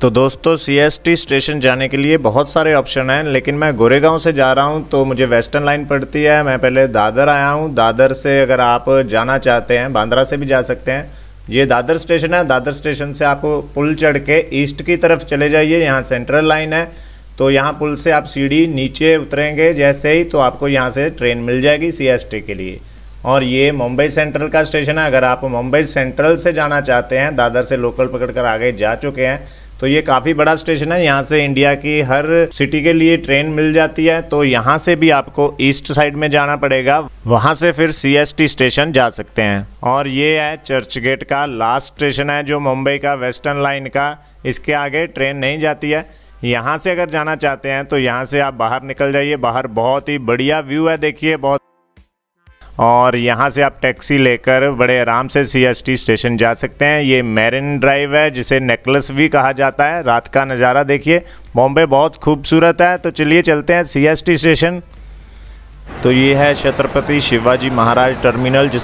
तो दोस्तों CST station जाने के लिए बहुत सारे ऑप्शन हैं लेकिन मैं गोरेगांव से जा रहा हूं तो मुझे वेस्टर्न लाइन पड़ती है मैं पहले दादर आया हूं दादर से अगर आप जाना चाहते हैं बांद्रा से भी जा सकते हैं ये दादर स्टेशन है दादर स्टेशन से आप पुल चढ़ के ईस्ट की तरफ चले जाइए यहाँ सेंट्रल लाइन है तो यहाँ पुल से आप सीढ़ी नीचे उतरेंगे जैसे ही तो आपको यहाँ से ट्रेन मिल जाएगी सी के लिए और ये मुंबई सेंट्रल का स्टेशन है अगर आप मुंबई सेंट्रल से जाना चाहते हैं दादर से लोकल पकड़ कर आगे जा चुके हैं तो ये काफ़ी बड़ा स्टेशन है यहाँ से इंडिया की हर सिटी के लिए ट्रेन मिल जाती है तो यहाँ से भी आपको ईस्ट साइड में जाना पड़ेगा वहाँ से फिर सीएसटी स्टेशन जा सकते हैं और ये है चर्च गेट का लास्ट स्टेशन है जो मुंबई का वेस्टर्न लाइन का इसके आगे ट्रेन नहीं जाती है यहाँ से अगर जाना चाहते हैं तो यहाँ से आप बाहर निकल जाइए बाहर बहुत ही बढ़िया व्यू है देखिए बहुत और यहाँ से आप टैक्सी लेकर बड़े आराम से सीएसटी स्टेशन जा सकते हैं ये मैरिन ड्राइव है जिसे नेकलेस भी कहा जाता है रात का नज़ारा देखिए बॉम्बे बहुत खूबसूरत है तो चलिए चलते हैं सीएसटी स्टेशन तो ये है छत्रपति शिवाजी महाराज टर्मिनल जिस